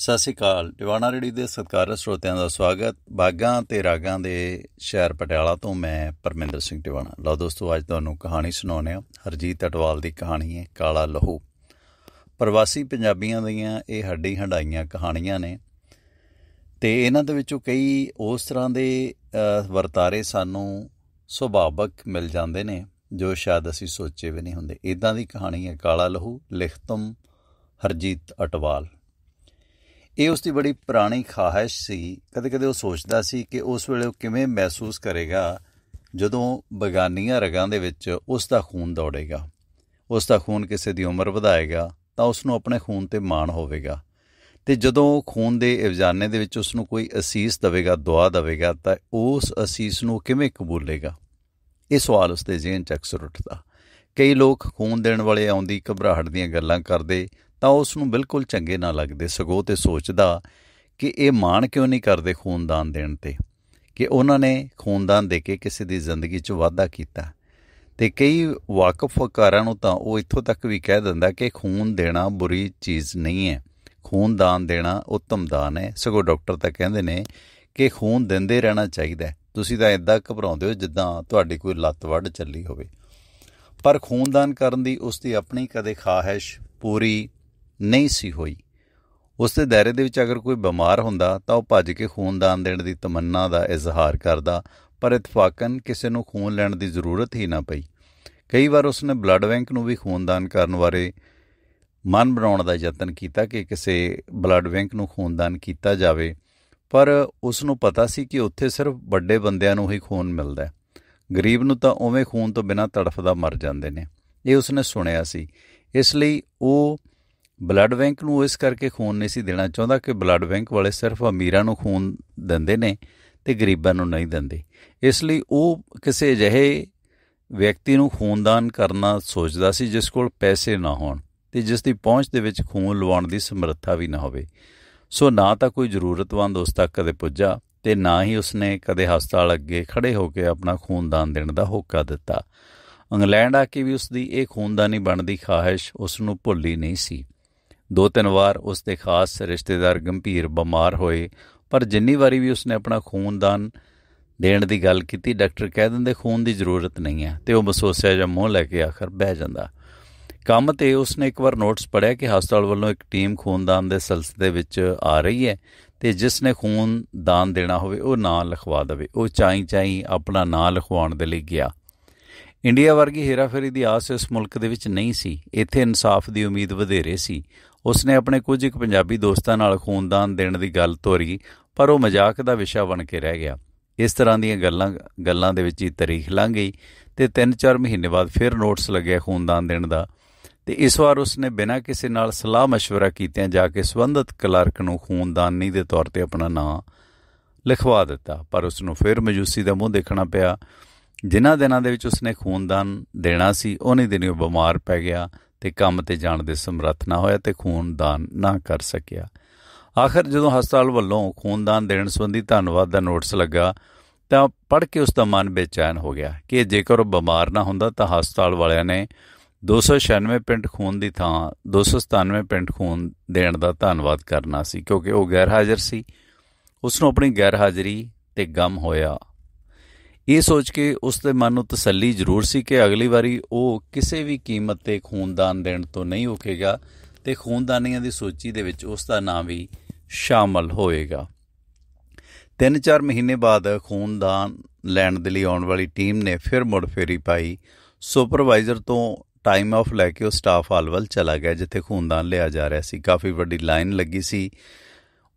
ਸਤਿ ਸ੍ਰੀ ਅਕਾਲ ਦਿਵਾਨਾ ਰੇਡੀ ਦੇ ਸਤਿਕਾਰਯੋਗ ਸਰੋਤਿਆਂ ਦਾ ਸਵਾਗਤ ਬਾਗਾਂ ਤੇ ਰਾਗਾਂ ਦੇ ਸ਼ਹਿਰ ਪਟਿਆਲਾ ਤੋਂ ਮੈਂ ਪਰਮਿੰਦਰ ਸਿੰਘ ਦਿਵਾਨਾ ਲਓ ਦੋਸਤੋ ਅੱਜ ਤੁਹਾਨੂੰ ਕਹਾਣੀ ਸੁਣਾਉਣੇ ਆ ਹਰਜੀਤ ਅਟਵਾਲ ਦੀ ਕਹਾਣੀ ਹੈ ਕਾਲਾ ਲਹੂ ਪ੍ਰਵਾਸੀ ਪੰਜਾਬੀਆਂ ਦੀਆਂ ਇਹ ਹੱਡੀ ਹੰਡਾਈਆਂ ਕਹਾਣੀਆਂ ਨੇ ਤੇ ਇਹਨਾਂ ਦੇ ਵਿੱਚੋਂ ਕਈ ਉਸ ਤਰ੍ਹਾਂ ਦੇ ਵਰਤਾਰੇ ਸਾਨੂੰ ਸੁਭਾਵਕ ਮਿਲ ਜਾਂਦੇ ਨੇ ਜੋ ਸ਼ਾਇਦ ਅਸੀਂ ਸੋਚੇ ਵੀ ਨਹੀਂ ਹੁੰਦੇ ਇਦਾਂ ਦੀ ਕਹਾਣੀ ਹੈ ਕਾਲਾ ਲਹੂ ਲਿਖਤਮ ਹਰਜੀਤ ਅਟਵਾਲ ਇਹ ਉਸ ਦੀ ਬੜੀ ਪੁਰਾਣੀ ਖਾਹਿਸ਼ ਸੀ ਕਦੇ-ਕਦੇ ਉਹ ਸੋਚਦਾ ਸੀ ਕਿ ਉਸ ਵੇਲੇ ਉਹ ਕਿਵੇਂ ਮਹਿਸੂਸ ਕਰੇਗਾ ਜਦੋਂ ਬਗਾਨੀਆਂ ਰਗਾਂ ਦੇ ਵਿੱਚ ਉਸ ਦਾ ਖੂਨ ਦੌੜੇਗਾ ਉਸ ਦਾ ਖੂਨ ਕਿਸੇ ਦੀ ਉਮਰ ਵਧਾਏਗਾ ਤਾਂ ਉਸ ਨੂੰ ਆਪਣੇ ਖੂਨ ਤੇ ਮਾਣ ਹੋਵੇਗਾ ਤੇ ਜਦੋਂ ਖੂਨ ਦੇ ਇਵਜ਼ਾਨੇ ਦੇ ਵਿੱਚ ਉਸ ਨੂੰ ਕੋਈ ਅਸੀਸ ਦੇਵੇਗਾ ਦੁਆ ਦੇਵੇਗਾ ਤਾਂ ਉਸ ਅਸੀਸ ਨੂੰ ਕਿਵੇਂ ਕਬੂਲੇਗਾ ਇਹ ਸਵਾਲ ਉਸ ਦੇ ਜ਼ਿਹਨ 'ਚ ਅਕਸਰ ਉੱਠਦਾ ਕਈ ਲੋਕ ਖੂਨ ਦੇਣ ਵਾਲੇ ਆਉਂਦੀ ਘਬਰਾਹਟ ਦੀਆਂ ਗੱਲਾਂ ਕਰਦੇ ਤਾਂ ਉਸ ਨੂੰ ਬਿਲਕੁਲ ਚੰਗੇ ਨਾ ਲੱਗਦੇ ਸਗੋ ਤੇ ਸੋਚਦਾ ਕਿ ਇਹ ਮਾਣ ਕਿਉਂ ਨਹੀਂ ਕਰਦੇ ਖੂਨਦਾਨ ਦੇਣ ਤੇ ਕਿ ਉਹਨਾਂ ਨੇ ਖੂਨਦਾਨ ਦੇ ਕੇ ਕਿਸੇ ਦੀ ਜ਼ਿੰਦਗੀ 'ਚ ਵਾਧਾ ਕੀਤਾ ਤੇ ਕਈ ਵਾਕਫ ਫਕਾਰਾਂ ਨੂੰ ਤਾਂ ਉਹ ਇੱਥੋਂ ਤੱਕ ਵੀ ਕਹਿ ਦਿੰਦਾ ਕਿ ਖੂਨ ਦੇਣਾ ਬੁਰੀ ਚੀਜ਼ ਨਹੀਂ ਹੈ ਖੂਨਦਾਨ ਦੇਣਾ ਉੱਤਮ ਦਾਨ ਹੈ ਸਗੋ ਡਾਕਟਰ ਤਾਂ ਕਹਿੰਦੇ ਨੇ ਕਿ ਖੂਨ ਦਿੰਦੇ ਰਹਿਣਾ ਚਾਹੀਦਾ ਤੁਸੀਂ ਤਾਂ ਇਦਾਂ ਘਬਰਾਉਂਦੇ ਹੋ ਜਿੱਦਾਂ ਤੁਹਾਡੀ ਕੋਈ ਲੱਤ ਵੱਢ ਚੱਲੀ ਹੋਵੇ ਪਰ ਖੂਨਦਾਨ ਕਰਨ ਦੀ ਉਸ ਦੀ ਆਪਣੀ ਕਦੇ ਖਾਹਿਸ਼ ਪੂਰੀ ਨਹੀਂ ਸੀ ਹੋਈ ਉਸ ਦੇ ਦਾਇਰੇ ਦੇ ਵਿੱਚ ਅਗਰ ਕੋਈ ਬਿਮਾਰ ਹੁੰਦਾ ਤਾਂ ਉਹ ਭੱਜ ਕੇ ਖੂਨਦਾਨ ਦੇਣ ਦੀ ਤਮੰਨਾ ਦਾ ਇਜ਼ਹਾਰ ਕਰਦਾ ਪਰ ਇਤਫਾਕਨ ਕਿਸੇ ਨੂੰ ਖੂਨ ਲੈਣ ਦੀ ਜ਼ਰੂਰਤ ਹੀ ਨਾ ਪਈ ਕਈ ਵਾਰ ਉਸਨੇ ਬਲੱਡ ਬੈਂਕ ਨੂੰ ਵੀ ਖੂਨਦਾਨ ਕਰਨ ਬਾਰੇ ਮਨ ਬਣਾਉਣ ਦਾ ਯਤਨ ਕੀਤਾ ਕਿ ਕਿਸੇ ਬਲੱਡ ਬੈਂਕ ਨੂੰ ਖੂਨਦਾਨ ਕੀਤਾ ਜਾਵੇ ਪਰ ਉਸ ਨੂੰ ਪਤਾ ਸੀ ਕਿ ਉੱਥੇ ਸਿਰਫ ਵੱਡੇ ਬੰਦਿਆਂ ਨੂੰ ਹੀ ਖੂਨ ਮਿਲਦਾ ਹੈ ਗਰੀਬ ਨੂੰ ਤਾਂ ਉਵੇਂ ਖੂਨ ਤੋਂ ਬਿਨਾ ਤੜਫਦਾ ਮਰ ਜਾਂਦੇ ਨੇ ਇਹ ਉਸਨੇ ਸੁਣਿਆ ਸੀ ਇਸ ਲਈ ਉਹ ਬਲੱਡ ਬੈਂਕ ਨੂੰ ਇਸ ਕਰਕੇ ਖੂਨ ਨਹੀਂ ਸੀ ਦੇਣਾ ਚਾਹੁੰਦਾ ਕਿ ਬਲੱਡ ਬੈਂਕ ਵਾਲੇ ਸਿਰਫ ਅਮੀਰਾਂ ਨੂੰ ਖੂਨ ਦਿੰਦੇ ਨੇ ਤੇ ਗਰੀਬਾਂ ਨੂੰ ਨਹੀਂ ਦਿੰਦੇ ਇਸ ਲਈ ਉਹ ਕਿਸੇ ਜਿਹੇ ਵਿਅਕਤੀ ਨੂੰ ਖੂਨਦਾਨ ਕਰਨਾ ਸੋਚਦਾ ਸੀ ਜਿਸ ਕੋਲ ਪੈਸੇ ਨਾ ਹੋਣ ਤੇ ਜਿਸ ਦੀ ਪਹੁੰਚ ਦੇ ਵਿੱਚ ਖੂਨ ਲਵਾਉਣ ਦੀ ਸਮਰੱਥਾ ਵੀ ਨਾ ਹੋਵੇ ਸੋ ਨਾ ਤਾਂ ਕੋਈ ਜ਼ਰੂਰਤਮੰਦ ਉਸ ਤੱਕ ਕਦੇ ਪੁੱਜਾ ਤੇ ਨਾ ਹੀ ਉਸਨੇ ਕਦੇ ਹਸਪਤਾਲ ਅੱਗੇ ਖੜੇ ਹੋ ਕੇ ਆਪਣਾ ਖੂਨਦਾਨ ਦੇਣ ਦਾ ਹੋਕਾ ਦਿੱਤਾ ਇੰਗਲੈਂਡ ਆ ਕੇ ਵੀ ਉਸ ਦੀ ਇਹ ਖੂਨਦਾਨੀ ਬਣਦੀ ਖਾਹਿਸ਼ ਉਸ ਨੂੰ ਭੁੱਲੀ ਨਹੀਂ ਸੀ ਦੋ ਤਿੰਨ ਵਾਰ ਉਸ ਦੇ ਖਾਸ ਰਿਸ਼ਤੇਦਾਰ ਗੰਭੀਰ ਬਿਮਾਰ ਹੋਏ ਪਰ ਜਿੰਨੀ ਵਾਰੀ ਵੀ ਉਸਨੇ ਆਪਣਾ ਖੂਨਦਾਨ ਦੇਣ ਦੀ ਗੱਲ ਕੀਤੀ ਡਾਕਟਰ ਕਹਿ ਦਿੰਦੇ ਖੂਨ ਦੀ ਜ਼ਰੂਰਤ ਨਹੀਂ ਹੈ ਤੇ ਉਹ ਮਸੋਸਿਆ ਜਾਂ ਮੂੰਹ ਲੈ ਕੇ ਆਖਰ ਬਹਿ ਜਾਂਦਾ ਕੰਮ ਤੇ ਉਸਨੇ ਇੱਕ ਵਾਰ ਨੋਟਸ ਪੜਿਆ ਕਿ ਹਸਪਤਾਲ ਵੱਲੋਂ ਇੱਕ ਟੀਮ ਖੂਨਦਾਨ ਦੇ ਸਿਲਸਿਲੇ ਵਿੱਚ ਆ ਰਹੀ ਹੈ ਤੇ ਜਿਸ ਨੇ ਖੂਨ ਦਾਨ ਦੇਣਾ ਹੋਵੇ ਉਹ ਨਾਂ ਲਿਖਵਾ ਦੇਵੇ ਉਹ ਚਾਈ ਚਾਈ ਆਪਣਾ ਨਾਂ ਲਿਖਵਾਉਣ ਦੇ ਲਈ ਗਿਆ ਇੰਡੀਆ ਵਰਗੀ ਹੇਰਾਫੇਰੀ ਦੀ ਆਸ ਇਸ ਮੁਲਕ ਦੇ ਵਿੱਚ ਨਹੀਂ ਸੀ ਇੱਥੇ ਇਨਸਾਫ ਦੀ ਉਮੀਦ ਵਧੇਰੇ ਸੀ ਉਸ ਨੇ ਆਪਣੇ ਕੁਝ ਇੱਕ ਪੰਜਾਬੀ ਦੋਸਤਾਂ ਨਾਲ ਖੂਨਦਾਨ ਦੇਣ ਦੀ ਗੱਲ ਤੋਰੀ ਪਰ ਉਹ ਮਜ਼ਾਕ ਦਾ ਵਿਸ਼ਾ ਬਣ ਕੇ ਰਹਿ ਗਿਆ ਇਸ ਤਰ੍ਹਾਂ ਦੀਆਂ ਗੱਲਾਂ ਗੱਲਾਂ ਦੇ ਵਿੱਚ ਹੀ ਤਾਰੀਖ ਲੰਘ ਗਈ ਤੇ 3-4 ਮਹੀਨੇ ਬਾਅਦ ਫਿਰ ਨੋਟਸ ਲੱਗਿਆ ਖੂਨਦਾਨ ਦੇਣ ਦਾ ਤੇ ਇਸ ਵਾਰ ਉਸ ਨੇ ਬਿਨਾਂ ਕਿਸੇ ਨਾਲ ਸਲਾਹ مشورہ ਕੀਤਿਆਂ ਜਾ ਕੇ ਸਬੰਧਤ ਕਲਰਕ ਨੂੰ ਖੂਨਦਾਨੀ ਦੇ ਤੌਰ ਤੇ ਆਪਣਾ ਨਾਮ ਲਿਖਵਾ ਦਿੱਤਾ ਪਰ ਉਸ ਨੂੰ ਫਿਰ ਮਜੂਸੀ ਦਾ ਮੂੰਹ ਦੇਖਣਾ ਪਿਆ ਜਿਨ੍ਹਾਂ ਦਿਨਾਂ ਦੇ ਵਿੱਚ ਉਸਨੇ ਖੂਨਦਾਨ ਦੇਣਾ ਸੀ ਉਹਨੇ ਦਿਨ ਉਹ ਬਿਮਾਰ ਪੈ ਗਿਆ ਤੇ ਕੰਮ ਤੇ ਜਾਣ ਦੇ ਸਮਰੱਥ ਨਾ ਹੋਇਆ ਤੇ ਖੂਨਦਾਨ ਨਾ ਕਰ ਸਕਿਆ ਆਖਰ ਜਦੋਂ ਹਸਪਤਾਲ ਵੱਲੋਂ ਖੂਨਦਾਨ ਦੇਣ ਸੰਬੰਧੀ ਧੰਨਵਾਦ ਦਾ ਨੋਟਿਸ ਲੱਗਾ ਤਾਂ ਪੜ੍ਹ ਕੇ ਉਸ ਦਾ ਮਨ ਬੇਚੈਨ ਹੋ ਗਿਆ ਕਿ ਜੇਕਰ ਉਹ ਬਿਮਾਰ ਨਾ ਹੁੰਦਾ ਤਾਂ ਹਸਪਤਾਲ ਵਾਲਿਆਂ ਨੇ 296 ਪਿੰਡ ਖੂਨ ਦੀ ਥਾਂ 297 ਪਿੰਡ ਖੂਨ ਦੇਣ ਦਾ ਧੰਨਵਾਦ ਕਰਨਾ ਸੀ ਕਿਉਂਕਿ ਉਹ ਗੈਰ ਹਾਜ਼ਰ ਸੀ ਉਸ ਨੂੰ ਆਪਣੀ ਗੈਰ ਹਾਜ਼ਰੀ ਤੇ ਗਮ ਹੋਇਆ ਇਹ ਸੋਚ ਕੇ ਉਸ ਦੇ ਮਨ ਨੂੰ ਤਸੱਲੀ ਜ਼ਰੂਰ ਸੀ ਕਿ ਅਗਲੀ ਵਾਰੀ ਉਹ ਕਿਸੇ ਵੀ ਕੀਮਤ ਤੇ ਖੂਨਦਾਨ ਦੇਣ ਤੋਂ ਨਹੀਂ ਉਕੇਗਾ ਤੇ ਖੂਨਦਾਨੀਆਂ ਦੀ ਸੂਚੀ ਦੇ ਵਿੱਚ ਉਸ ਦਾ ਨਾਮ ਵੀ ਸ਼ਾਮਲ ਹੋਏਗਾ 3-4 ਮਹੀਨੇ ਬਾਅਦ ਖੂਨਦਾਨ ਲੈਣ ਦੇ ਲਈ ਆਉਣ ਵਾਲੀ ਟੀਮ ਨੇ ਫਿਰ ਮੁੜ ਫੇਰੀ ਪਾਈ ਸੁਪਰਵਾਈਜ਼ਰ ਤੋਂ ਟਾਈਮ ਆਫ ਲੈ ਕੇ ਉਹ ਸਟਾਫ ਹਾਲ ਵੱਲ ਚਲਾ ਗਿਆ ਜਿੱਥੇ ਖੂਨਦਾਨ ਲਿਆ ਜਾ ਰਿਹਾ ਸੀ ਕਾਫੀ ਵੱਡੀ ਲਾਈਨ ਲੱਗੀ ਸੀ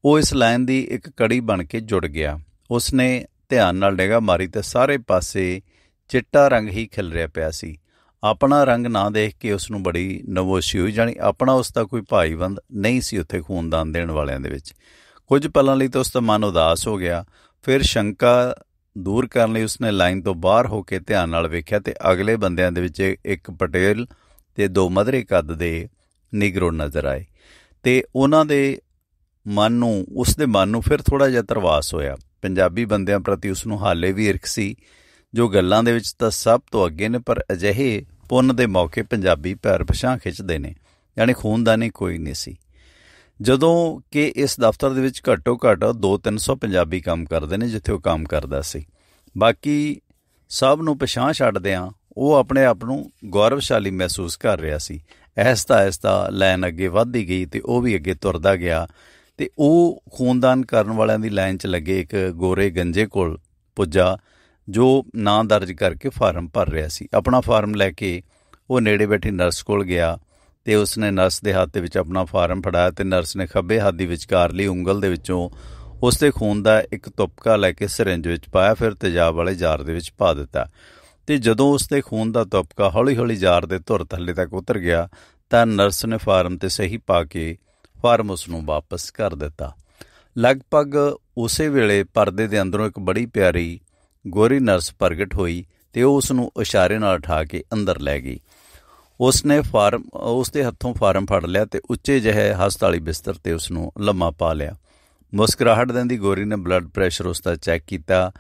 ਉਹ ਇਸ ਲਾਈਨ ਦੀ ਇੱਕ ਕੜੀ ਬਣ ਕੇ ਜੁੜ ਗਿਆ ਉਸਨੇ ਧਿਆਨ ਨਾਲ ਡੇਗਾ ਮਾਰੀ ਤੇ ਸਾਰੇ ਪਾਸੇ ਚਿੱਟਾ ਰੰਗ ਹੀ ਖਿਲ ਰਿਹਾ ਪਿਆ ਸੀ ਆਪਣਾ ਰੰਗ ਨਾ ਦੇਖ ਕੇ ਉਸ ਨੂੰ ਬੜੀ ਨਵੋਸ਼ੀ ਹੋਈ ਜਾਨੀ ਆਪਣਾ ਉਸ ਦਾ ਕੋਈ ਭਾਈਵੰਦ ਨਹੀਂ ਸੀ ਉੱਥੇ ਖੂਨਦਾਨ ਦੇਣ ਵਾਲਿਆਂ ਦੇ ਵਿੱਚ ਕੁਝ ਪਲਾਂ ਲਈ ਤਾਂ ਉਸ ਦਾ ਮਨ ਉਦਾਸ ਹੋ ਗਿਆ ਫਿਰ ਸ਼ੰਕਾ ਦੂਰ ਕਰਨ ਲਈ ਉਸਨੇ ਲਾਈਨ ਤੋਂ ਬਾਹਰ ਹੋ ਕੇ ਧਿਆਨ ਨਾਲ ਵੇਖਿਆ ਤੇ ਅਗਲੇ ਬੰਦਿਆਂ ਦੇ ਵਿੱਚ ਇੱਕ ਪਟੇਲ ਤੇ ਦੋ ਮਧਰੇ ਕੱਦ ਦੇ ਨਿਗਰੋ ਨਜ਼ਰ ਆਏ ਤੇ ਉਹਨਾਂ ਦੇ ਮਨ ਨੂੰ ਉਸ ਦੇ ਮਨ ਨੂੰ ਫਿਰ ਥੋੜਾ ਜਿਹਾ ਤਰਵਾਸ ਹੋਇਆ ਪੰਜਾਬੀ ਬੰਦਿਆਂ ਪ੍ਰਤੀ ਉਸ ਨੂੰ ਹਾਲੇ ਵੀ ਇਰਖ ਸੀ ਜੋ ਗੱਲਾਂ ਦੇ ਵਿੱਚ ਤਾਂ ਸਭ ਤੋਂ ਅੱਗੇ ਨੇ ਪਰ ਅਜਿਹੇ ਪੁੰਨ ਦੇ ਮੌਕੇ ਪੰਜਾਬੀ ਪੈਰ ਪਛਾਂ ਖਿੱਚਦੇ ਨੇ ਯਾਨੀ ਖੂਨਦਾਨੀ ਕੋਈ ਨਹੀਂ ਸੀ ਜਦੋਂ ਕਿ ਇਸ ਦਫ਼ਤਰ ਦੇ ਵਿੱਚ ਘੱਟੋ ਘੱਟ 2-300 ਪੰਜਾਬੀ ਕੰਮ ਕਰਦੇ ਨੇ ਜਿੱਥੇ ਉਹ ਕੰਮ ਕਰਦਾ ਸੀ ਬਾਕੀ ਸਭ ਨੂੰ ਪਛਾਂ ਛੱਡਦੇ ਆ ਉਹ ਆਪਣੇ ਆਪ ਨੂੰ ਗੌਰਵਸ਼ਾਲੀ ਮਹਿਸੂਸ ਕਰ ਰਿਹਾ ਸੀ ਐਸਤਾ ਐਸਤਾ ਲੈਨ ਅੱਗੇ ਵਧਦੀ ਗਈ ਤੇ ਉਹ ਵੀ ਅੱਗੇ ਤੁਰਦਾ ਗਿਆ ਤੇ ਉਹ ਖੂਨਦਾਨ ਕਰਨ ਵਾਲਿਆਂ ਦੀ ਲਾਈਨ 'ਚ ਲੱਗੇ ਇੱਕ ਗੋਰੇ ਗੰਜੇ ਕੋਲ ਪੁੱਜਾ ਜੋ ਨਾਂ ਦਰਜ ਕਰਕੇ ਫਾਰਮ ਭਰ ਰਿਹਾ ਸੀ ਆਪਣਾ ਫਾਰਮ ਲੈ ਕੇ ਉਹ ਨੇੜੇ ਬੈਠੀ ਨਰਸ ਕੋਲ ਗਿਆ ਤੇ ਉਸਨੇ ਨਰਸ ਦੇ ਹੱਥ ਦੇ ਵਿੱਚ ਆਪਣਾ ਫਾਰਮ ਫੜਾਇਆ ਤੇ ਨਰਸ ਨੇ ਖੱਬੇ ਹੱਥ ਦੀ ਵਿਚਕਾਰਲੀ ਉਂਗਲ ਦੇ ਵਿੱਚੋਂ ਉਸ ਦੇ ਖੂਨ ਦਾ ਇੱਕ ਤੁਪਕਾ ਲੈ ਕੇ ਸਿਰਿੰਜ ਵਿੱਚ ਪਾਇਆ ਫਿਰ ਤੇਜ਼ਾਬ ਵਾਲੇ ਜਾਰ ਦੇ ਵਿੱਚ ਪਾ ਦਿੱਤਾ ਤੇ ਜਦੋਂ ਉਸ ਦੇ ਖੂਨ ਦਾ ਤੁਪਕਾ ਹੌਲੀ-ਹੌਲੀ ਜਾਰ ਦੇ ਧੁਰ ਥੱਲੇ ਤੱਕ ਉਤਰ ਗਿਆ ਤਾਂ ਨਰਸ ਨੇ ਫਾਰਮ ਤੇ ਸਹੀ ਪਾ ਕੇ ਫਾਰਮ ਉਸ ਨੂੰ ਵਾਪਸ ਕਰ ਦਿੱਤਾ ਲਗਭਗ ਉਸੇ ਵੇਲੇ ਪਰਦੇ ਦੇ ਅੰਦਰੋਂ ਇੱਕ ਬੜੀ ਪਿਆਰੀ ਗੋਰੀ ਨਰਸ ਪ੍ਰਗਟ ਹੋਈ ਤੇ ਉਹ ਉਸ ਨੂੰ ਇਸ਼ਾਰੇ ਨਾਲ ਠਾ ਕੇ ਅੰਦਰ ਲੈ ਗਈ ਉਸ ਨੇ ਫਾਰਮ ਉਸ ਦੇ ਹੱਥੋਂ ਫਾਰਮ ਫੜ ਲਿਆ ਤੇ ਉੱਚੇ ਜਿਹੇ ਹਸਪਤਾਲੀ ਬਿਸਤਰ ਤੇ ਉਸ ਨੂੰ ਲੰਮਾ ਪਾ ਲਿਆ ਮੁਸਕਰਾਹਟ ਦਿੰਦੀ ਗੋਰੀ ਨੇ ਬਲੱਡ ਪ੍ਰੈਸ਼ਰ ਉਸ ਦਾ ਚੈੱਕ ਕੀਤਾ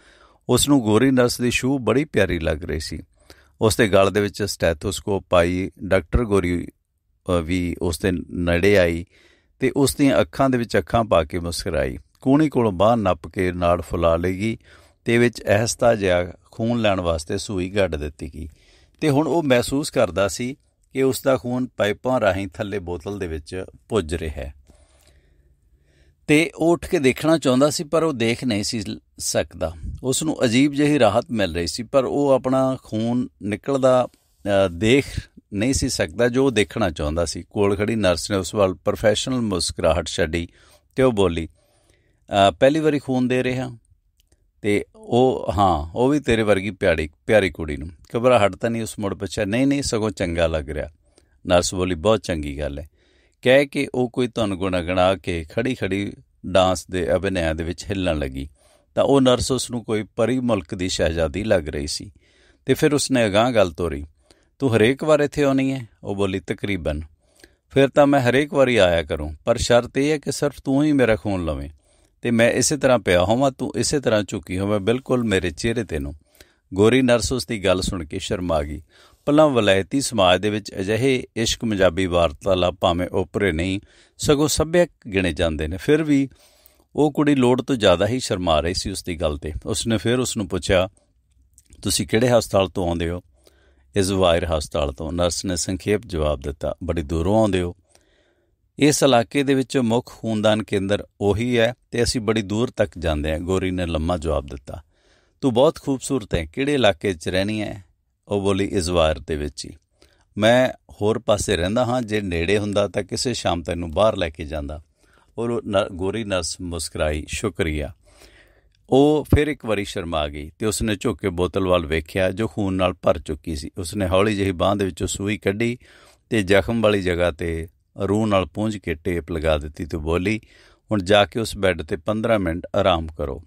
ਉਸ ਨੂੰ ਗੋਰੀ ਨਰਸ ਦੀ ਸ਼ੂ ਬੜੀ ਪਿਆਰੀ ਲੱਗ ਰਹੀ ਸੀ ਉਸ ਦੇ ਗਲ ਦੇ ਵਿੱਚ ਸਟੈਥੋਸਕੋਪ ਪਾਈ ਡਾਕਟਰ ਗੋਰੀ ਵੀ ਉਸ ਦੇ ਨੇੜੇ ਆਈ ਤੇ ਉਸ ਦੀਆਂ ਅੱਖਾਂ ਦੇ ਵਿੱਚ ਅੱਖਾਂ ਪਾ ਕੇ ਮੁਸਕਰਾਈ ਕੋਣੀ ਕੋਲੋਂ ਬਾਹਰ ਨੱਪ ਕੇ ਨਾੜ ਫੁਲਾ ਲਈਗੀ ਤੇ ਵਿੱਚ ਅਹਿਸਤਾ ਜਿਹਾ ਖੂਨ ਲੈਣ ਵਾਸਤੇ ਸੂਈ ਗੱਡ ਦਿੱਤੀ ਗਈ ਤੇ ਹੁਣ ਉਹ ਮਹਿਸੂਸ ਕਰਦਾ ਸੀ ਕਿ ਉਸ ਦਾ ਖੂਨ ਪਾਈਪਾਂ ਰਾਹੀਂ ਥੱਲੇ ਬੋਤਲ ਦੇ ਵਿੱਚ ਪੁੱਜ ਰਿਹਾ ਹੈ ਤੇ ਉਹ ਉੱਠ ਕੇ ਦੇਖਣਾ ਚਾਹੁੰਦਾ ਸੀ ਪਰ ਉਹ ਦੇਖ ਨਹੀਂ ਸੀ ਸਕਦਾ ਉਸ ਨੂੰ ਅਜੀਬ ਜਿਹੀ ਰਾਹਤ ਮਿਲ ਰਹੀ ਸੀ ਪਰ ਉਹ ਆਪਣਾ ਖੂਨ ਨਿਕਲਦਾ ਦੇਖ ਨਹੀਂ ਸੀ ਸਕਦਾ ਜੋ ਦੇਖਣਾ ਚਾਹੁੰਦਾ ਸੀ ਕੋਲ ਖੜੀ ਨਰਸ ਨੇ ਉਸ ਵੱਲ ਪ੍ਰੋਫੈਸ਼ਨਲ ਮੁਸਕਰਾਹਟ ਛੱਡੀ ਤੇ ਉਹ ਬੋਲੀ ਪਹਿਲੀ ਵਾਰੀ ਖੂਨ ਦੇ ਰਿਹਾ ਤੇ ਉਹ ਹਾਂ ਉਹ ਵੀ ਤੇਰੇ ਵਰਗੀ ਪਿਆਰੀ ਪਿਆਰੀ ਕੁੜੀ ਨੂੰ ਘਬਰਾਹਟ ਤਾਂ ਨਹੀਂ ਉਸ ਮੁੜ ਪਛਾ ਨਹੀਂ ਨਹੀਂ ਸਗੋਂ ਚੰਗਾ ਲੱਗ ਰਿਹਾ ਨਰਸ ਬੋਲੀ ਬਹੁਤ ਚੰਗੀ ਗੱਲ ਹੈ ਕਹਿ ਕੇ ਉਹ ਕੋਈ ਗੁਣਾ ਗਣਾ ਕੇ ਖੜੀ ਖੜੀ ਡਾਂਸ ਦੇ ਅਭਿਨੈ ਦੇ ਵਿੱਚ ਹਿੱਲਣ ਲੱਗੀ ਤਾਂ ਉਹ ਨਰਸ ਉਸ ਨੂੰ ਕੋਈ ਪਰੀ ਮੁਲਕ ਦੀ ਸ਼ਹਿਜ਼ਾਦੀ ਲੱਗ ਰਹੀ ਸੀ ਤੇ ਫਿਰ ਉਸਨੇ ਅਗਾਹ ਗੱਲ ਤੋਰੀ ਤੂੰ ਹਰੇਕ ਵਾਰ ਇੱਥੇ ਆਉਣੀ ਹੈ ਉਹ ਬੋਲੀ ਤਕਰੀਬਨ ਫਿਰ ਤਾਂ ਮੈਂ ਹਰੇਕ ਵਾਰੀ ਆਇਆ ਕਰੂੰ ਪਰ ਸ਼ਰਤ ਇਹ ਹੈ ਕਿ ਸਿਰਫ ਤੂੰ ਹੀ ਮੇਰਾ ਖੂਨ ਲਵੇਂ ਤੇ ਮੈਂ ਇਸੇ ਤਰ੍ਹਾਂ ਪਿਆ ਹੋਵਾਂ ਤੂੰ ਇਸੇ ਤਰ੍ਹਾਂ ਝੁਕੀ ਹੋਵੇਂ ਬਿਲਕੁਲ ਮੇਰੇ ਚਿਹਰੇ ਤੇ ਨੂੰ ਗੋਰੀ ਨਰਸ ਉਸ ਦੀ ਗੱਲ ਸੁਣ ਕੇ ਸ਼ਰਮਾ ਗਈ ਪੱਲਾ ਵਲਾਇਤੀ ਸਮਾਜ ਦੇ ਵਿੱਚ ਅਜਿਹੇ ਇਸ਼ਕ ਮਜਾਬੀ ਵਾਰਤਾਲਾਪ ਭਾਵੇਂ ਉਪਰੇ ਨਹੀਂ ਸਗੋਂ ਸਭਿਅਕ ਗਿਣੇ ਜਾਂਦੇ ਨੇ ਫਿਰ ਵੀ ਉਹ ਕੁੜੀ ਲੋੜ ਤੋਂ ਜ਼ਿਆਦਾ ਹੀ ਸ਼ਰਮਾ ਰਹੀ ਸੀ ਉਸ ਦੀ ਗੱਲ ਤੇ ਉਸਨੇ ਫਿਰ ਉਸ ਨੂੰ ਪੁੱਛਿਆ ਤੁਸੀਂ ਕਿਹੜੇ ਹਸਪਤਾਲ ਤੋਂ ਆਉਂਦੇ ਹੋ ਇਸ ਵਾਇਰ ਹਸਪਤਾਲ ਤੋਂ ਨਰਸ ਨੇ ਸੰਖੇਪ ਜਵਾਬ ਦਿੱਤਾ ਬੜੀ ਦੂਰੋਂ ਆਉਂਦੇ ਹੋ ਇਸ ਇਲਾਕੇ ਦੇ ਵਿੱਚ ਮੁੱਖ ਖੂਨਦਾਨ ਕੇਂਦਰ ਉਹੀ ਹੈ ਤੇ ਅਸੀਂ ਬੜੀ ਦੂਰ ਤੱਕ ਜਾਂਦੇ ਹਾਂ ਗੋਰੀ ਨੇ ਲੰਮਾ ਜਵਾਬ ਦਿੱਤਾ ਤੂੰ ਬਹੁਤ ਖੂਬਸੂਰਤ ਹੈ ਕਿਹੜੇ ਇਲਾਕੇ 'ਚ ਰਹਿਣੀ ਹੈ ਉਹ ਬੋਲੀ ਇਜ਼ਵਾਰ ਦੇ ਵਿੱਚ ਹੀ ਮੈਂ ਹੋਰ ਪਾਸੇ ਰਹਿੰਦਾ ਹਾਂ ਜੇ ਨੇੜੇ ਹੁੰਦਾ ਤਾਂ ਕਿਸੇ ਸ਼ਾਮ ਤੈਨੂੰ ਬਾਹਰ ਲੈ ਕੇ ਜਾਂਦਾ ਉਹ ਗੋਰੀ ਨਰਸ ਮੁਸਕਰਾਈ ਸ਼ੁਕਰੀਆ ਉਹ ਫਿਰ ਇੱਕ ਵਾਰੀ ਸ਼ਰਮਾ ਗਈ ਤੇ ਉਸਨੇ ਝੁੱਕ ਕੇ ਬੋਤਲ ਵੱਲ ਵੇਖਿਆ ਜੋ ਖੂਨ ਨਾਲ ਭਰ ਚੁੱਕੀ ਸੀ ਉਸਨੇ ਹੌਲੀ ਜਿਹੀ ਬਾਹ ਦੇ ਵਿੱਚੋਂ ਸੂਈ ਕੱਢੀ ਤੇ ਜ਼ਖਮ ਵਾਲੀ ਜਗ੍ਹਾ ਤੇ ਰੂਹ ਨਾਲ ਪੂੰਝ ਕੇ ਟੇਪ ਲਗਾ ਦਿੱਤੀ ਤੇ ਬੋਲੀ ਹੁਣ ਜਾ ਕੇ ਉਸ ਬੈੱਡ ਤੇ 15 ਮਿੰਟ ਆਰਾਮ ਕਰੋ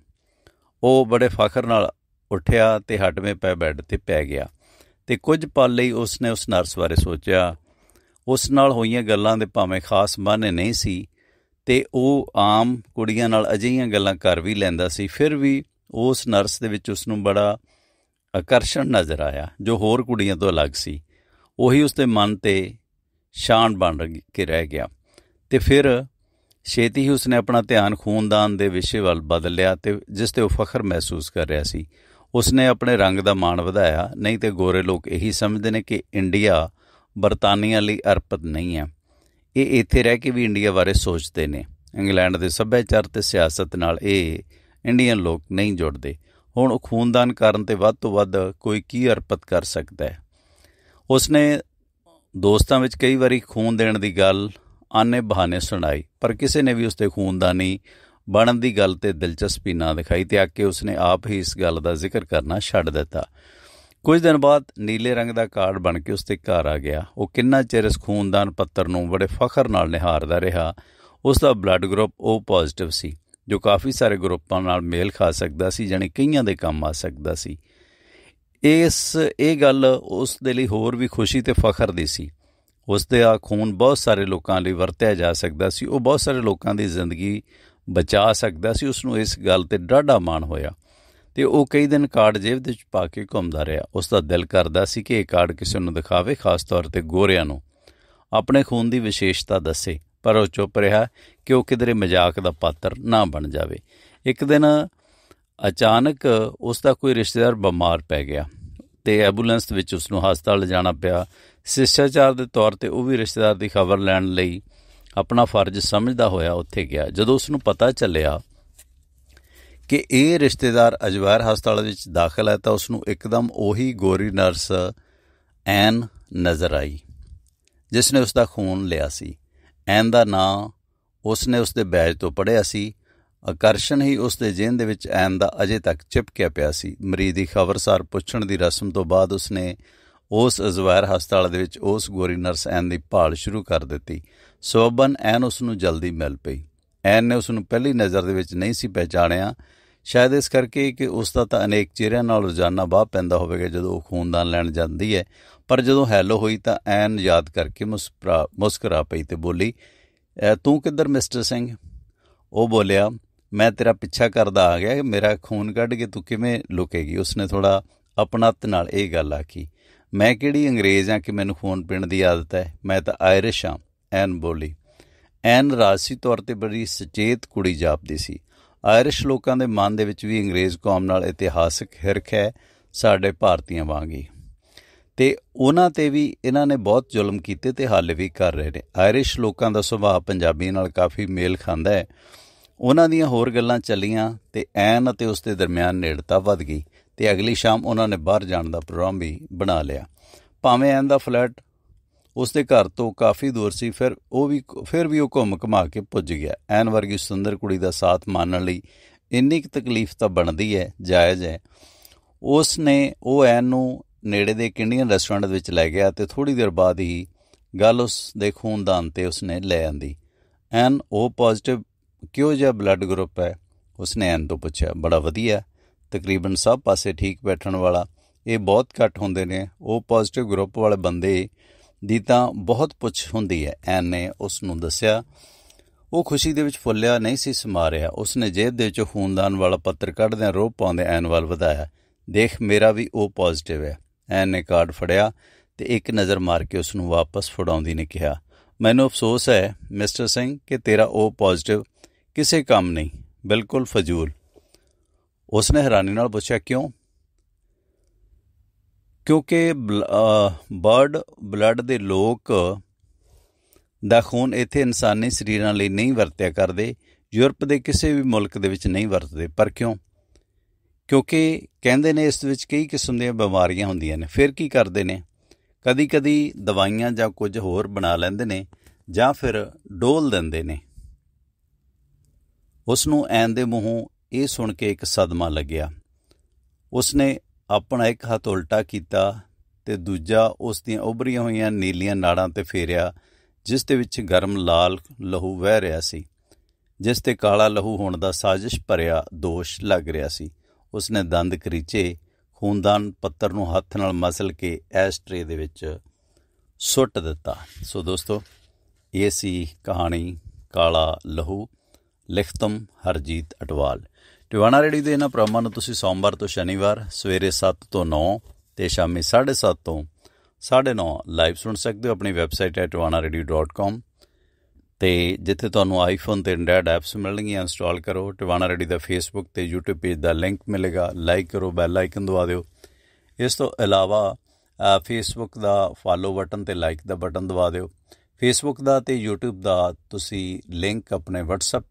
ਉਹ ਬੜੇ ਫਖਰ ਨਾਲ ਉੱਠਿਆ ਤੇ ਹਟਵੇਂ ਪੈ ਬੈੱਡ ਤੇ ਪੈ ਗਿਆ ਤੇ ਕੁਝ ਪਲ ਲਈ ਉਸਨੇ ਉਸ ਨਰਸ ਬਾਰੇ ਸੋਚਿਆ ਉਸ ਨਾਲ ਹੋਈਆਂ ਗੱਲਾਂ ਦੇ ਭਾਵੇਂ ਖਾਸ ਮਾਨੇ ਨਹੀਂ ਸੀ ਤੇ ਉਹ ਆਮ ਕੁੜੀਆਂ ਨਾਲ ਅਜਿਹੀਆਂ ਗੱਲਾਂ ਕਰ ਵੀ ਲੈਂਦਾ ਸੀ ਫਿਰ ਵੀ ਉਸ ਨਰਸ ਦੇ ਵਿੱਚ ਉਸ ਨੂੰ ਬੜਾ ਆਕਰਸ਼ਣ ਨਜ਼ਰ ਆਇਆ ਜੋ ਹੋਰ ਕੁੜੀਆਂ ਤੋਂ ਅਲੱਗ ਸੀ ਉਹੀ ਉਸ ਦੇ ਮਨ ਤੇ ਸ਼ਾਨ ਬਣ ਕੇ ਰਹਿ ਗਿਆ ਤੇ ਫਿਰ ਛੇਤੀ ਹੀ ਉਸਨੇ ਆਪਣਾ ਧਿਆਨ ਖੂਨਦਾਨ ਦੇ ਵਿਸ਼ੇ ਵੱਲ ਬਦਲ ਲਿਆ ਤੇ ਜਿਸ ਤੇ ਉਹ ਫਖਰ ਮਹਿਸੂਸ ਕਰ ਰਿਹਾ ਸੀ ਉਸਨੇ ਆਪਣੇ ਰੰਗ ਦਾ ਮਾਣ ਵਧਾਇਆ ਨਹੀਂ ਤੇ ਗੋਰੇ ਲੋਕ ਇਹੀ ਸਮਝਦੇ ਨੇ ਕਿ ਇੰਡੀਆ ਬਰਤਾਨੀਆ ਲਈ ਅਰਪਿਤ ਨਹੀਂ ਹੈ ਇਹ ਇੱਥੇ ਰਹਿ ਕੇ ਵੀ ਇੰਡੀਆ ਬਾਰੇ ਸੋਚਦੇ ਨੇ ਇੰਗਲੈਂਡ ਦੇ ਸੱਭਿਆਚਾਰ ਤੇ ਸਿਆਸਤ ਨਾਲ ਇਹ ਇੰਡੀਅਨ ਲੋਕ ਨਹੀਂ ਜੁੜਦੇ ਹੁਣ ਉਹ ਖੂਨਦਾਨ ਕਰਨ ਤੇ ਵੱਧ ਤੋਂ ਵੱਧ ਕੋਈ ਕੀ ਅਰਪਿਤ ਕਰ ਸਕਦਾ ਹੈ ਉਸਨੇ ਦੋਸਤਾਂ ਵਿੱਚ ਕਈ ਵਾਰੀ ਖੂਨ ਦੇਣ ਦੀ ਗੱਲ ਆਨੇ ਬਹਾਨੇ ਸੁਣਾਈ ਪਰ ਕਿਸੇ ਨੇ ਵੀ ਉਸਤੇ ਖੂਨਦਾਨੀ ਬਣਨ ਦੀ ਗੱਲ ਤੇ ਦਿਲਚਸਪੀ ਨਾ ਦਿਖਾਈ ਤੇ ਆਕੇ ਉਸਨੇ ਆਪ ਹੀ ਇਸ ਗੱਲ ਦਾ ਜ਼ਿਕਰ ਕਰਨਾ ਛੱਡ ਦਿੱਤਾ ਕੁਝ ਦਿਨ ਬਾਅਦ ਨੀਲੇ ਰੰਗ ਦਾ ਕਾਰਡ ਬਣ ਕੇ ਉਸਤੇ ਘਰ ਆ ਗਿਆ ਉਹ ਕਿੰਨਾ ਚਿਰ ਇਸ ਖੂਨਦਾਨ ਪੱਤਰ ਨੂੰ ਬੜੇ ਫਖਰ ਨਾਲ ਨਿਹਾਰਦਾ ਰਿਹਾ ਉਸ ਦਾ ਬਲੱਡ ਗਰੁੱਪ O ਪੋਜ਼ਿਟਿਵ ਸੀ ਜੋ ਕਾਫੀ ਸਾਰੇ ਗਰੁੱਪਾਂ ਨਾਲ ਮੇਲ ਖਾ ਸਕਦਾ ਸੀ ਜਾਨੀ ਕਈਆਂ ਦੇ ਕੰਮ ਆ ਸਕਦਾ ਸੀ ਇਸ ਇਹ ਗੱਲ ਉਸ ਦੇ ਲਈ ਹੋਰ ਵੀ ਖੁਸ਼ੀ ਤੇ ਫਖਰ ਦੀ ਸੀ ਉਸ ਦੇ ਆ ਖੂਨ ਬਹੁਤ ਸਾਰੇ ਲੋਕਾਂ ਲਈ ਵਰਤਿਆ ਜਾ ਸਕਦਾ ਸੀ ਉਹ ਬਹੁਤ ਸਾਰੇ ਲੋਕਾਂ ਦੀ ਜ਼ਿੰਦਗੀ ਬਚਾ ਸਕਦਾ ਸੀ ਉਸ ਨੂੰ ਇਸ ਗੱਲ ਤੇ ਡਾਢਾ ਮਾਣ ਹੋਇਆ ਤੇ ਉਹ ਕਈ ਦਿਨ ਕਾਰਡ ਜੇਬ ਦੇ ਵਿੱਚ ਪਾ ਕੇ ਘੁੰਮਦਾ ਰਿਹਾ ਉਸ ਦਾ ਦਿਲ ਕਰਦਾ ਸੀ ਕਿ ਇਹ ਕਾਰਡ ਕਿਸੇ ਨੂੰ ਦਿਖਾਵੇ ਖਾਸ ਤੌਰ ਤੇ ਗੋਰਿਆਂ ਨੂੰ ਆਪਣੇ ਖੂਨ ਦੀ ਵਿਸ਼ੇਸ਼ਤਾ ਦੱਸੇ ਪਰ ਉਹ ਚੁੱਪ ਰਿਹਾ ਕਿ ਉਹ ਕਿਧਰੇ ਮਜ਼ਾਕ ਦਾ ਪਾਤਰ ਨਾ ਬਣ ਜਾਵੇ ਇੱਕ ਦਿਨ ਅਚਾਨਕ ਉਸ ਦਾ ਕੋਈ ਰਿਸ਼ਤੇਦਾਰ ਬਿਮਾਰ ਪੈ ਗਿਆ ਤੇ ਐਂਬੂਲੈਂਸ ਵਿੱਚ ਉਸ ਨੂੰ ਹਸਪਤਾਲ ਲਿਜਾਣਾ ਪਿਆ ਸਿਸ਼ਟਾਚਾਰ ਦੇ ਤੌਰ ਤੇ ਉਹ ਵੀ ਰਿਸ਼ਤੇਦਾਰ ਦੀ ਖਬਰ ਲੈਣ ਲਈ ਆਪਣਾ ਫਰਜ਼ ਸਮਝਦਾ ਹੋਇਆ ਉੱਥੇ ਗਿਆ ਜਦੋਂ ਉਸ ਨੂੰ ਪਤਾ ਚੱਲਿਆ ਕਿ ਇਹ ਰਿਸ਼ਤੇਦਾਰ ਅਜਵਾਇਰ ਹਸਪਤਾਲ ਵਿੱਚ ਦਾਖਲ ਹੈ ਤਾਂ ਉਸ ਨੂੰ ਇੱਕਦਮ ਉਹੀ ਗੋਰੀ ਨਰਸ ਐਨ ਨਜ਼ਰ ਆਈ ਜਿਸ ਨੇ ਉਸ ਦਾ ਖੂਨ ਲਿਆ ਸੀ ਐਨ ਦਾ ਨਾਂ ਉਸ ਨੇ ਉਸ ਦੇ ਬੈਜ ਤੋਂ ਪੜਿਆ ਸੀ ਆਕਰਸ਼ਣ ਹੀ ਉਸ ਦੇ ਜਿੰਦ ਦੇ ਵਿੱਚ ਐਨ ਦਾ ਅਜੇ ਤੱਕ ਚਿਪਕਿਆ ਪਿਆ ਸੀ ਮਰੀਜ਼ ਦੀ ਖਬਰਸਾਰ ਪੁੱਛਣ ਦੀ ਰਸਮ ਤੋਂ ਬਾਅਦ ਉਸ ਨੇ ਉਸ ਅਜ਼ਵਾਇਰ ਹਸਪਤਾਲ ਦੇ ਵਿੱਚ ਉਸ ਗੋਰੀ ਨਰਸ ਐਨ ਦੀ ਭਾਲ ਸ਼ੁਰੂ ਕਰ ਦਿੱਤੀ ਸੋਬਨ ਐਨ ਉਸ ਨੂੰ ਜਲਦੀ ਮਿਲ ਪਈ ਐਨ ਨੇ ਉਸ ਨੂੰ ਪਹਿਲੀ ਨਜ਼ਰ ਦੇ ਵਿੱਚ ਨਹੀਂ ਸੀ ਪਹਿਚਾਣਿਆ ਸ਼ਾਇਦ ਇਸ ਕਰਕੇ ਕਿ ਉਸ ਦਾ ਤਾਂ ਅਨੇਕ ਚਿਹਰਿਆਂ ਨਾਲ ਰੋਜ਼ਾਨਾ ਬਾਹ ਪੈਂਦਾ ਹੋਵੇਗਾ ਜਦੋਂ ਉਹ ਖੂਨਦਾਨ ਲੈਣ ਜਾਂਦੀ ਹੈ ਪਰ ਜਦੋਂ ਹੈਲੋ ਹੋਈ ਤਾਂ ਐਨ ਯਾਦ ਕਰਕੇ ਮੁਸਕਰਾ ਪਈ ਤੇ ਬੋਲੀ ਤੂੰ ਕਿੱਧਰ ਮਿਸਟਰ ਸਿੰਘ ਉਹ ਬੋਲਿਆ ਮੈਂ ਤੇਰਾ ਪਿੱਛਾ ਕਰਦਾ ਆ ਗਿਆ ਮੇਰਾ ਖੂਨ ਕੱਢ ਕੇ ਤੂੰ ਕਿਵੇਂ ਲੁਕੇਗੀ ਉਸਨੇ ਥੋੜਾ ਆਪਣਤ ਨਾਲ ਇਹ ਗੱਲ ਆਖੀ ਮੈਂ ਕਿਹੜੀ ਅੰਗਰੇਜ਼ ਆ ਕਿ ਮੈਨੂੰ ਖੂਨ ਪੀਣ ਦੀ ਆਦਤ ਹੈ ਮੈਂ ਤਾਂ ਆਇਰਿਸ਼ ਆ ਐਨ ਬੋਲੀ ਐਨ ਰਾਸੀ ਤੌਰ ਤੇ ਬੜੀ ਸੁਚੇਤ ਕੁੜੀ ਜਾਪਦੀ ਸੀ ਆਇਰਿਸ਼ ਲੋਕਾਂ ਦੇ ਮਨ ਦੇ ਵਿੱਚ ਵੀ ਅੰਗਰੇਜ਼ ਕੌਮ ਨਾਲ ਇਤਿਹਾਸਿਕ ਹਿਰਖ ਹੈ ਸਾਡੇ ਭਾਰਤੀਆਂ ਵਾਂਗ ਹੀ ਤੇ ਉਹਨਾਂ ਤੇ ਵੀ ਇਹਨਾਂ ਨੇ ਬਹੁਤ ਜ਼ੁਲਮ ਕੀਤੇ ਤੇ ਹਾਲੇ ਵੀ ਕਰ ਰਹੇ ਨੇ ਆਇਰਿਸ਼ ਲੋਕਾਂ ਦਾ ਸੁਭਾਅ ਪੰਜਾਬੀ ਨਾਲ ਕਾਫੀ ਮੇਲ ਖਾਂਦਾ ਹੈ ਉਹਨਾਂ ਦੀਆਂ ਹੋਰ ਗੱਲਾਂ ਚੱਲੀਆਂ ਤੇ ਐਨ ਅਤੇ ਉਸ ਦੇ ਦਰਮਿਆਨ ਨੇੜਤਾ ਵੱਧ ਗਈ ਤੇ ਅਗਲੀ ਸ਼ਾਮ ਉਹਨਾਂ ਨੇ ਬਾਹਰ ਜਾਣ ਦਾ ਪ੍ਰੋਗਰਾਮ ਵੀ ਬਣਾ ਲਿਆ ਭਾਵੇਂ ਐਨ ਦਾ ਫਲੈਟ ਉਸ ਦੇ ਘਰ ਤੋਂ ਕਾਫੀ ਦੂਰ ਸੀ ਫਿਰ ਉਹ ਵੀ ਫਿਰ ਵੀ ਉਹ ਘੁੰਮ ਘਮਾ ਕੇ ਪੁੱਜ ਗਿਆ ਐਨ ਵਰਗੀ ਸੁੰਦਰ ਕੁੜੀ ਦਾ ਸਾਥ ਮਾਨਣ ਲਈ ਇੰਨੀ ਕਿ ਤਕਲੀਫ ਤਾਂ ਬਣਦੀ ਹੈ ਜਾਇਜ਼ ਹੈ ਉਸ ਨੇ ਉਹ ਐਨ ਨੂੰ ਨੇੜੇ ਦੇ ਕਿੰਡੀਅਨ ਰੈਸਟੋਰੈਂਟ ਵਿੱਚ ਲੈ ਗਿਆ ਤੇ ਥੋੜੀ ਦੇਰ ਬਾਅਦ ਹੀ ਗੱਲ ਉਸ ਦੇ ਖੂਨਦਾਨ ਤੇ ਉਸ ਨੇ ਲੈ ਆਂਦੀ ਐਨ ਉਹ ਪੋਜ਼ਿਟਿਵ ਕਿਉਂ ਜਿਹਾ ਬਲੱਡ ਗਰੁੱਪ ਹੈ ਉਸ ਨੇ ਐਨ ਤੋਂ ਪੁੱਛਿਆ ਬੜਾ ਵਧੀਆ ਤਕਰੀਬਨ ਸਭ ਪਾਸੇ ਠੀਕ ਬੈਠਣ ਵਾਲਾ ਇਹ ਬਹੁਤ ਘੱਟ ਹੁੰਦੇ ਨੇ ਉਹ ਪੋਜ਼ਿਟਿਵ ਗਰੁੱਪ ਵਾਲੇ ਬੰਦੇ ਦੀ ਤਾਂ ਬਹੁਤ ਪੁੱਛ ਹੁੰਦੀ ਹੈ ਐਨ ਨੇ ਉਸ ਨੂੰ ਦੱਸਿਆ ਉਹ ਖੁਸ਼ੀ ਦੇ ਵਿੱਚ ਫੁੱਲਿਆ ਨਹੀਂ ਸੀ ਸਮਾ ਰਿਹਾ ਉਸ ਨੇ ਜੇਬ ਦੇ ਵਿੱਚੋਂ ਖੂਨਦਾਨ ਵਾਲਾ ਪੱਤਰ ਕੱਢਦੇ ਰੋਹ ਪਾਉਂਦੇ ਐਨ ਵੱਲ ਵਧਾਇਆ ਦੇਖ ਮੇਰਾ ਵੀ ਉਹ ਪੋਜ਼ਿਟਿਵ ਹੈ ਐਨ ਨੇ ਕਾਰਡ ਫੜਿਆ ਤੇ ਇੱਕ ਨਜ਼ਰ ਮਾਰ ਕੇ ਉਸ ਨੂੰ ਵਾਪਸ ਫੜਾਉਂਦੀ ਨੇ ਕਿਹਾ ਮੈਨੂੰ ਅਫਸੋਸ ਹੈ ਮਿਸਟਰ ਸਿੰਘ ਕਿ ਤੇਰਾ ਉਹ ਪੋਜ਼ਿਟਿਵ ਕਿਸੇ ਕੰਮ ਨਹੀਂ ਬਿਲਕੁਲ ਫਜ਼ੂਲ ਉਸ ਨੇ ਹੈਰਾਨੀ ਨਾਲ ਪੁੱਛਿਆ ਕਿਉਂ ਕਿਉਂਕਿ ਬਰਡ ਬਲੱਡ ਦੇ ਲੋਕ ਦਾ ਖੂਨ ਇੱਥੇ ਇਨਸਾਨੀ ਸਰੀਰਾਂ ਲਈ ਨਹੀਂ ਵਰਤਿਆ ਕਰਦੇ ਯੂਰਪ ਦੇ ਕਿਸੇ ਵੀ ਮੁਲਕ ਦੇ ਵਿੱਚ ਨਹੀਂ ਵਰਤਦੇ ਪਰ ਕਿਉਂ ਕਿਉਂਕਿ ਕਹਿੰਦੇ ਨੇ ਇਸ ਵਿੱਚ ਕਈ ਕਿਸਮ ਦੀਆਂ ਬਿਮਾਰੀਆਂ ਹੁੰਦੀਆਂ ਨੇ ਫਿਰ ਕੀ ਕਰਦੇ ਨੇ ਕਦੀ-ਕਦੀ ਦਵਾਈਆਂ ਜਾਂ ਕੁਝ ਹੋਰ ਬਣਾ ਲੈਂਦੇ ਨੇ ਜਾਂ ਫਿਰ ਡੋਲ ਦਿੰਦੇ ਨੇ ਉਸ ਨੂੰ ਐਨ ਦੇ ਮੂੰਹੋਂ ਇਹ ਸੁਣ ਕੇ ਇੱਕ ਸਦਮਾ ਲੱਗਿਆ ਉਸਨੇ ਆਪਣਾ ਇੱਕ ਹੱਥ ਉਲਟਾ ਕੀਤਾ ਤੇ ਦੂਜਾ ਉਸ ਦੀਆਂ ਉਭਰੀਆਂ ਹੋਈਆਂ ਨੀਲੀਆਂ ਨਾੜਾਂ ਤੇ ਫੇਰਿਆ ਜਿਸ ਦੇ ਵਿੱਚ ਗਰਮ ਲਾਲ ਲਹੂ ਵਹਿ ਰਿਹਾ ਸੀ ਜਿਸ ਤੇ ਕਾਲਾ ਲਹੂ ਹੋਣ ਦਾ ਸਾਜ਼ਿਸ਼ ਭਰਿਆ ਦੋਸ਼ ਲੱਗ ਰਿਹਾ ਸੀ ਉਸ ਨੇ ਦੰਦ ਕਰੀਚੇ ਖੂਨਦਾਨ ਪੱਤਰ ਨੂੰ ਹੱਥ ਨਾਲ ਮਸਲ ਕੇ ਐਸ ਟ੍ਰੇ ਦੇ ਵਿੱਚ ਸੁੱਟ ਦਿੱਤਾ ਸੋ ਦੋਸਤੋ ਇਹ ਸੀ ਕਹਾਣੀ ਕਾਲਾ ਲਹੂ ਲਿਖਤਮ ਹਰਜੀਤ ਅਟਵਾਲ ਟਿਵਾਣਾ ਰੇਡੀ ਦੇ ਇਹਨਾਂ ਪ੍ਰੋਗਰਾਮਾਂ ਨੂੰ ਤੁਸੀਂ ਸੋਮਵਾਰ ਤੋਂ ਸ਼ਨੀਵਾਰ ਸਵੇਰੇ 7 ਤੋਂ 9 ਤੇ ਸ਼ਾਮੀ 7:30 ਤੋਂ 9:30 ਲਾਈਵ ਸੁਣ ਸਕਦੇ ਹੋ ਆਪਣੀ ਵੈਬਸਾਈਟ ਹੈ tiwanaradio.com ਤੇ ਜਿੱਥੇ ਤੁਹਾਨੂੰ ਆਈਫੋਨ ਤੇ ਐਂਡਰਾਇਡ ਐਪਸ ਮਿਲਣਗੀਆਂ ਇੰਸਟਾਲ ਕਰੋ ਟਿਵਾਣਾ ਰੇਡੀ ਦਾ ਫੇਸਬੁੱਕ ਤੇ YouTube ਪੇਜ ਦਾ ਲਿੰਕ ਮਿਲੇਗਾ ਲਾਈਕ ਕਰੋ ਬੈਲ ਆਈਕਨ ਦਬਾ ਦਿਓ ਇਸ ਤੋਂ ਇਲਾਵਾ ਫੇਸਬੁੱਕ ਦਾ ਫਾਲੋ ਬਟਨ ਤੇ ਲਾਈਕ ਦਾ ਬਟਨ ਦਬਾ ਦਿਓ ਫੇਸਬੁੱਕ ਦਾ ਤੇ YouTube ਦਾ ਤੁਸੀਂ ਲਿੰਕ ਆਪਣੇ WhatsApp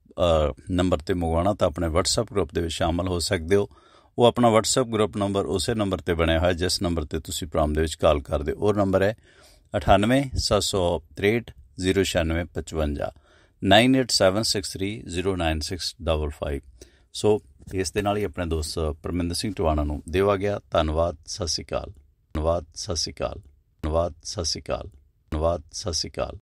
ਨੰਬਰ ਤੇ ਮੰਗਵਾਉਣਾ ਤਾਂ ਆਪਣੇ WhatsApp ਗਰੁੱਪ ਦੇ ਵਿੱਚ ਸ਼ਾਮਲ ਹੋ ਸਕਦੇ ਹੋ ਉਹ ਆਪਣਾ WhatsApp ਗਰੁੱਪ ਨੰਬਰ ਉਸੇ ਨੰਬਰ ਤੇ ਬਣਿਆ ਹੋਇਆ ਜਿਸ ਨੰਬਰ ਤੇ ਤੁਸੀਂ ਪ੍ਰੋਗਰਾਮ ਦੇ ਵਿੱਚ ਕਾਲ ਕਰਦੇ ਹੋ ਉਹ ਨੰਬਰ ਹੈ 9876309655 9876309655 ਸੋ ਇਸ ਦੇ ਨਾਲ ਹੀ ਆਪਣੇ ਦੋਸਤ ਪਰਮਿੰਦਰ ਸਿੰਘ ਟਵਾਣਾ ਨੂੰ ਦੇਵਾ ਗਿਆ ਧੰਨਵਾਦ ਸਤਿ ਸ੍ਰੀ ਅਕਾਲ ਧੰਨਵਾਦ ਸਤਿ ਸ੍ਰੀ ਅਕਾਲ ਧੰਨਵਾਦ ਸਤਿ ਸ੍ਰੀ ਅਕਾਲ ਧੰਨਵਾਦ ਸਤਿ ਸ੍ਰੀ ਅਕਾਲ